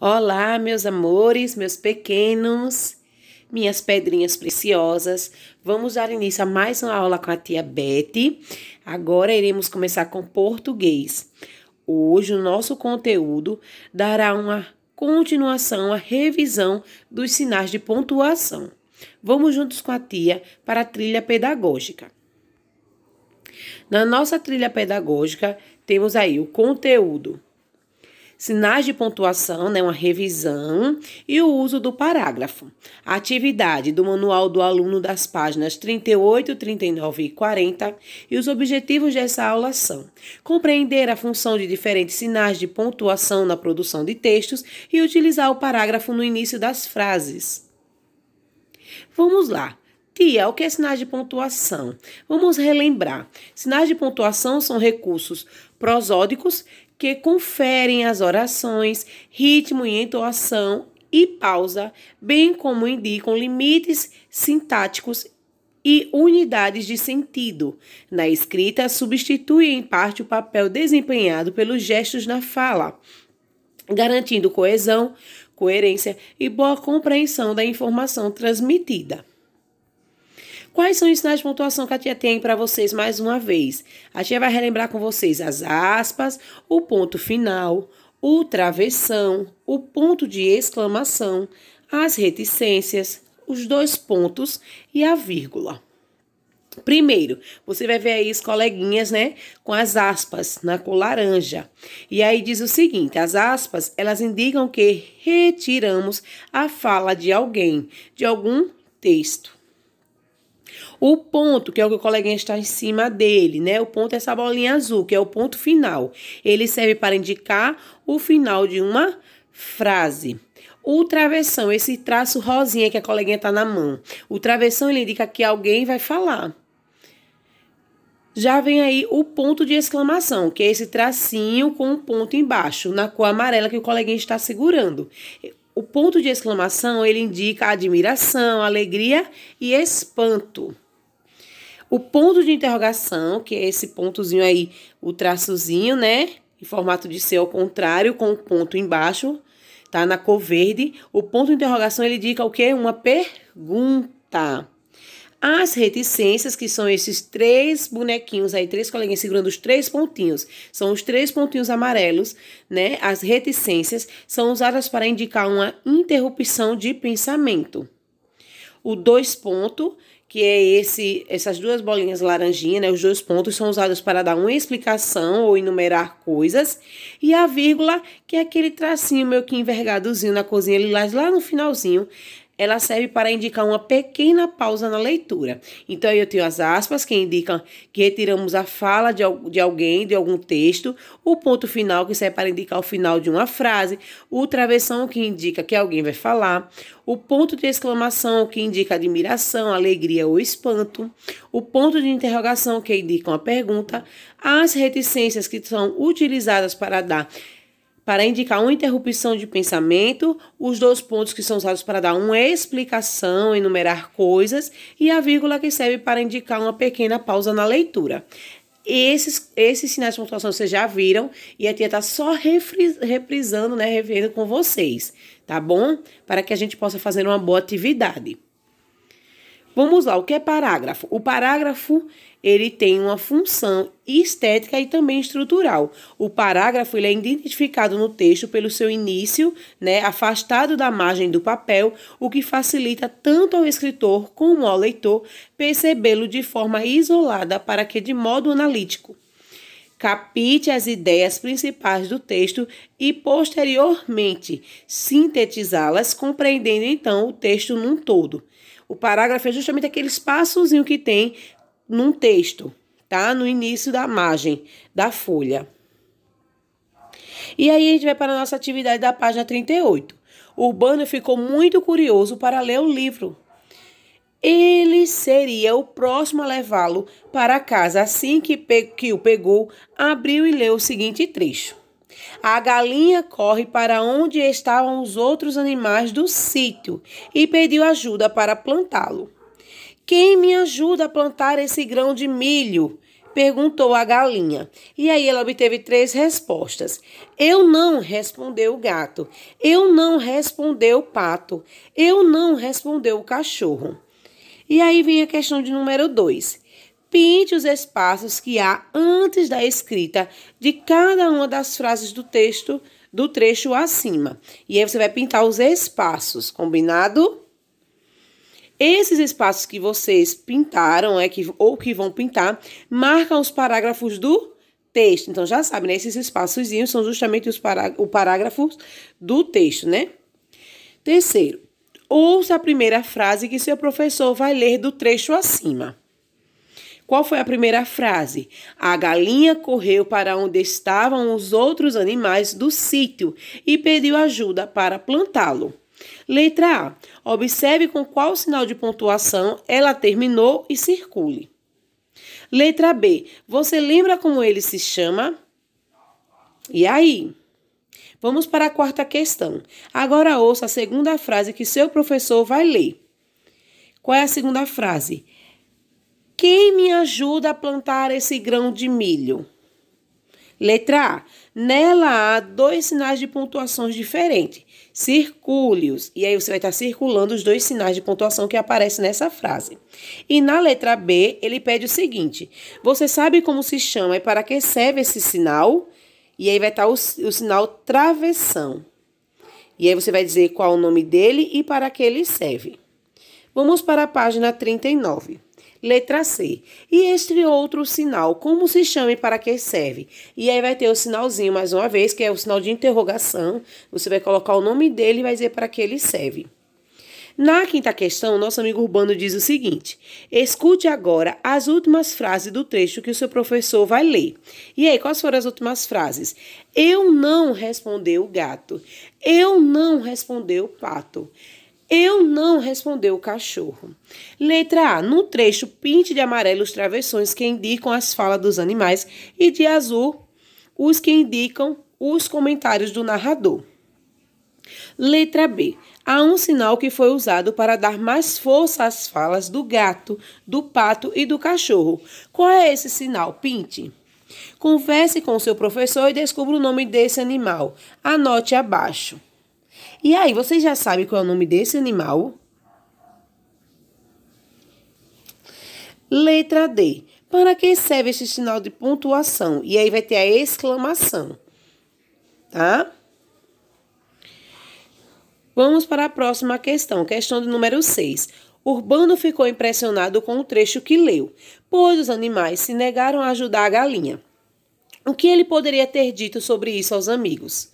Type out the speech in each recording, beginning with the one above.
Olá, meus amores, meus pequenos, minhas pedrinhas preciosas. Vamos dar início a mais uma aula com a tia Betty. Agora iremos começar com português. Hoje o nosso conteúdo dará uma continuação, a revisão dos sinais de pontuação. Vamos juntos com a tia para a trilha pedagógica. Na nossa trilha pedagógica, temos aí o conteúdo sinais de pontuação, né, uma revisão e o uso do parágrafo. A atividade do manual do aluno das páginas 38, 39 e 40 e os objetivos dessa aula são: compreender a função de diferentes sinais de pontuação na produção de textos e utilizar o parágrafo no início das frases. Vamos lá. Tia, o que é sinais de pontuação? Vamos relembrar. Sinais de pontuação são recursos prosódicos que conferem às orações ritmo e entoação e pausa, bem como indicam limites sintáticos e unidades de sentido. Na escrita, substitui em parte o papel desempenhado pelos gestos na fala, garantindo coesão, coerência e boa compreensão da informação transmitida. Quais são os sinais de pontuação que a tia tem para vocês mais uma vez? A tia vai relembrar com vocês as aspas, o ponto final, o travessão, o ponto de exclamação, as reticências, os dois pontos e a vírgula. Primeiro, você vai ver aí as coleguinhas, né, com as aspas na cor laranja. E aí diz o seguinte: as aspas, elas indicam que retiramos a fala de alguém, de algum texto. O ponto, que é o que o coleguinha está em cima dele, né? O ponto é essa bolinha azul, que é o ponto final. Ele serve para indicar o final de uma frase. O travessão, esse traço rosinha que a coleguinha está na mão. O travessão, ele indica que alguém vai falar. Já vem aí o ponto de exclamação, que é esse tracinho com um ponto embaixo, na cor amarela que o coleguinha está segurando. O ponto de exclamação ele indica admiração, alegria e espanto. O ponto de interrogação, que é esse pontozinho aí, o traçozinho, né? Em formato de C ao contrário, com o ponto embaixo, tá? Na cor verde. O ponto de interrogação ele indica o que? Uma pergunta. As reticências, que são esses três bonequinhos aí, três coleguinhas segurando os três pontinhos, são os três pontinhos amarelos, né? As reticências são usadas para indicar uma interrupção de pensamento. O dois ponto, que é esse, essas duas bolinhas laranjinha, né? Os dois pontos são usados para dar uma explicação ou enumerar coisas. E a vírgula, que é aquele tracinho meio que envergadozinho na cozinha lá no finalzinho, ela serve para indicar uma pequena pausa na leitura. Então, eu tenho as aspas que indicam que retiramos a fala de, de alguém, de algum texto, o ponto final que serve para indicar o final de uma frase, o travessão que indica que alguém vai falar, o ponto de exclamação que indica admiração, alegria ou espanto, o ponto de interrogação que indica uma pergunta, as reticências que são utilizadas para dar para indicar uma interrupção de pensamento, os dois pontos que são usados para dar uma explicação, enumerar coisas, e a vírgula que serve para indicar uma pequena pausa na leitura. Esses, esses sinais de pontuação vocês já viram e a tia está só reprisando, né, revendo com vocês, tá bom? Para que a gente possa fazer uma boa atividade. Vamos lá, o que é parágrafo? O parágrafo, ele tem uma função estética e também estrutural. O parágrafo, ele é identificado no texto pelo seu início, né, afastado da margem do papel, o que facilita tanto ao escritor como ao leitor percebê-lo de forma isolada para que de modo analítico capite as ideias principais do texto e, posteriormente, sintetizá-las, compreendendo então o texto num todo. O parágrafo é justamente aquele espaçozinho que tem num texto, tá? No início da margem da folha. E aí a gente vai para a nossa atividade da página 38. Urbano ficou muito curioso para ler o livro. Ele seria o próximo a levá-lo para casa. Assim que, que o pegou, abriu e leu o seguinte trecho. A galinha corre para onde estavam os outros animais do sítio e pediu ajuda para plantá-lo. Quem me ajuda a plantar esse grão de milho? perguntou a galinha. E aí ela obteve três respostas. Eu não, respondeu o gato. Eu não, respondeu o pato. Eu não, respondeu o cachorro. E aí vem a questão de número dois pinte os espaços que há antes da escrita de cada uma das frases do texto do trecho acima. E aí você vai pintar os espaços, combinado? Esses espaços que vocês pintaram, é que ou que vão pintar, marcam os parágrafos do texto. Então já sabe, né? Esses espaços são justamente os pará o parágrafo do texto, né? Terceiro, ouça a primeira frase que seu professor vai ler do trecho acima. Qual foi a primeira frase? A galinha correu para onde estavam os outros animais do sítio e pediu ajuda para plantá-lo. Letra A. Observe com qual sinal de pontuação ela terminou e circule. Letra B. Você lembra como ele se chama? E aí? Vamos para a quarta questão. Agora ouça a segunda frase que seu professor vai ler. Qual é a segunda frase? Quem me ajuda a plantar esse grão de milho? Letra A. Nela há dois sinais de pontuações diferentes. Circule-os. E aí você vai estar circulando os dois sinais de pontuação que aparecem nessa frase. E na letra B, ele pede o seguinte: Você sabe como se chama e para que serve esse sinal? E aí vai estar o, o sinal travessão. E aí você vai dizer qual o nome dele e para que ele serve. Vamos para a página 39. Letra C. E este outro sinal, como se chama e para que serve? E aí vai ter o sinalzinho mais uma vez, que é o sinal de interrogação. Você vai colocar o nome dele e vai dizer para que ele serve. Na quinta questão, nosso amigo Urbano diz o seguinte: escute agora as últimas frases do trecho que o seu professor vai ler. E aí, quais foram as últimas frases? Eu não respondeu o gato. Eu não respondeu o pato. Eu não respondeu o cachorro. Letra A. No trecho, pinte de amarelo os travessões que indicam as falas dos animais e de azul os que indicam os comentários do narrador. Letra B. Há um sinal que foi usado para dar mais força às falas do gato, do pato e do cachorro. Qual é esse sinal? Pinte. Converse com seu professor e descubra o nome desse animal. Anote abaixo. E aí, vocês já sabem qual é o nome desse animal? Letra D. Para que serve esse sinal de pontuação? E aí vai ter a exclamação, tá? Vamos para a próxima questão, questão de número 6. Urbano ficou impressionado com o trecho que leu, pois os animais se negaram a ajudar a galinha. O que ele poderia ter dito sobre isso aos amigos?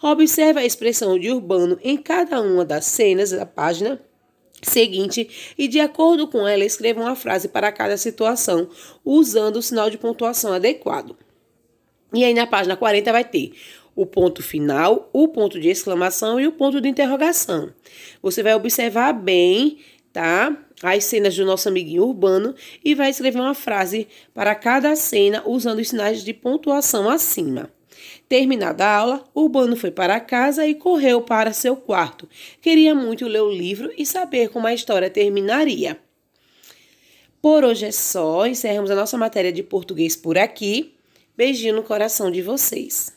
Observe a expressão de Urbano em cada uma das cenas da página seguinte e, de acordo com ela, escreva uma frase para cada situação, usando o sinal de pontuação adequado. E aí na página 40 vai ter o ponto final, o ponto de exclamação e o ponto de interrogação. Você vai observar bem, tá? As cenas do nosso amiguinho urbano e vai escrever uma frase para cada cena usando os sinais de pontuação acima. Terminada a aula, Urbano foi para casa e correu para seu quarto. Queria muito ler o livro e saber como a história terminaria. Por hoje é só, encerramos a nossa matéria de português por aqui. Beijinho no coração de vocês.